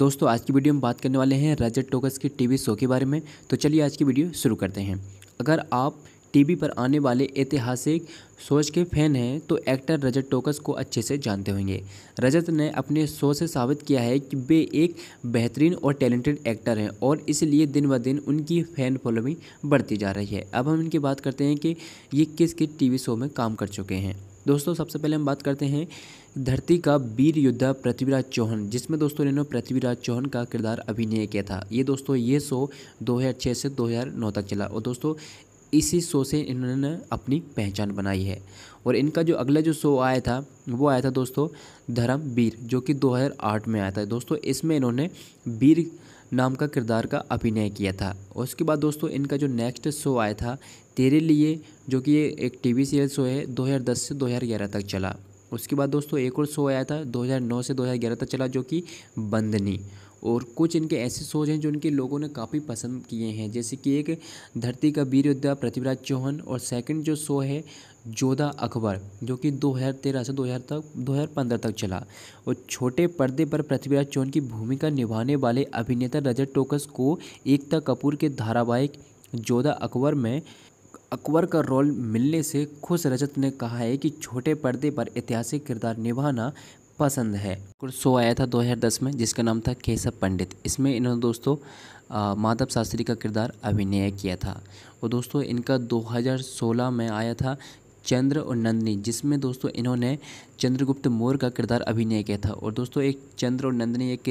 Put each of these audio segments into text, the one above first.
दोस्तों आज की वीडियो में बात करने वाले हैं रजत टोकस के टीवी शो के बारे में तो चलिए आज की वीडियो शुरू करते हैं अगर आप टीवी पर आने वाले ऐतिहासिक सोच के फैन हैं तो एक्टर रजत टोकस को अच्छे से जानते होंगे रजत ने अपने शो से साबित किया है कि वे एक बेहतरीन और टैलेंटेड एक्टर हैं और इसलिए दिन ब दिन उनकी फ़ैन फॉलोइंग बढ़ती जा रही है अब हम इनकी बात करते हैं कि ये किस किस टीवी शो में काम कर चुके हैं दोस्तों सबसे पहले हम बात करते हैं धरती का वीर योद्धा पृथ्वीराज चौहान जिसमें दोस्तों इन्होंने पृथ्वीराज चौहान का किरदार अभिनय किया था ये दोस्तों ये शो छः से नौ तक चला और दोस्तों इसी शो से इन्होंने अपनी पहचान बनाई है और इनका जो अगला जो शो आया था वो आया था दोस्तों धर्मवीर जो कि 2008 में आया था दोस्तों इसमें इन्होंने वीर नाम का किरदार का अभिनय किया था और उसके बाद दोस्तों इनका जो नेक्स्ट शो आया था तेरे लिए जो कि एक एक टीवी सीरियल शो है 2010 से 2011 तक चला उसके बाद दोस्तों एक और शो आया था 2009 से 2011 तक चला जो कि बंदनी और कुछ इनके ऐसे शोज हैं जो इनके लोगों ने काफ़ी पसंद किए हैं जैसे कि एक धरती का वीर योद्धा पृथ्वीराज चौहान और सेकंड जो शो है जोधा अकबर जो कि 2013 से 2000 तक 2015 तक चला और छोटे पर्दे पर पृथ्वीराज चौहान की भूमिका निभाने वाले अभिनेता रजत टोकस को एकता कपूर के धारावाहिक जोधा अकबर में अकबर का रोल मिलने से खुश रजत ने कहा है कि छोटे पर्दे पर ऐतिहासिक किरदार निभाना पसंद है शो आया था 2010 में जिसका नाम था केशव पंडित इसमें इन्होंने दोस्तों माधव शास्त्री का किरदार अभिनय किया था और दोस्तों इनका 2016 में आया था चंद्र और नंदनी जिसमें दोस्तों इन्होंने चंद्रगुप्त मौर्य का किरदार अभिनय किया था और दोस्तों एक चंद्र और नंदनी एक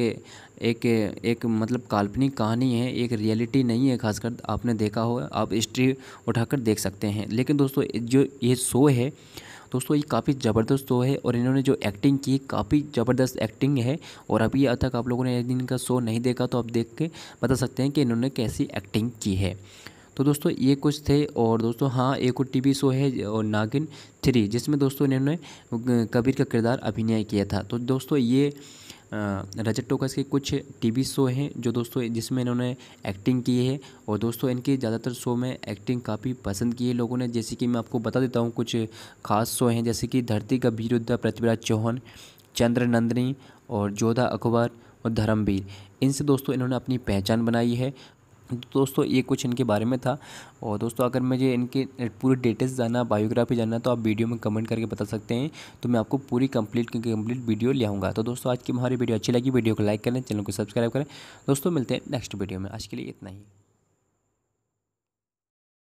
एक एक मतलब काल्पनिक कहानी है एक रियलिटी नहीं है खासकर आपने देखा हो आप हिस्ट्री उठाकर देख सकते हैं लेकिन दोस्तों जो ये शो है दोस्तों ये काफ़ी ज़बरदस्त शो है और इन्होंने जो एक्टिंग की काफ़ी ज़बरदस्त एक्टिंग है और अभी तक आप लोगों ने इनका शो नहीं देखा तो आप देख के बता सकते हैं कि इन्होंने कैसी एक्टिंग की है तो दोस्तों ये कुछ थे और दोस्तों हाँ एक और टीवी शो है और नागिन थ्री जिसमें दोस्तों इन्होंने कबीर का किरदार अभिनय किया था तो दोस्तों ये रजत टोकस के कुछ टीवी शो हैं जो दोस्तों जिसमें इन्होंने एक्टिंग की है और दोस्तों इनके ज़्यादातर शो में एक्टिंग काफ़ी पसंद की है लोगों ने जैसे कि मैं आपको बता देता हूँ कुछ खास शो हैं जैसे कि धरती का वीर पृथ्वीराज चौहान चंद्र नंदनी और जोधा अकबर और धर्मवीर इनसे दोस्तों इन्होंने अपनी पहचान बनाई है तो दोस्तों ये कुछ इनके बारे में था और दोस्तों अगर मुझे इनके पूरे डिटेल्स जानना बायोग्राफी जानना तो आप वीडियो में कमेंट करके बता सकते हैं तो मैं आपको पूरी कंप्लीट की कंप्लीट वीडियो ले आऊँगा तो दोस्तों आज की हमारी वीडियो अच्छी लगी वीडियो को लाइक करें चैनल को सब्सक्राइब करें दोस्तों मिलते हैं नेक्स्ट वीडियो में आज के लिए इतना ही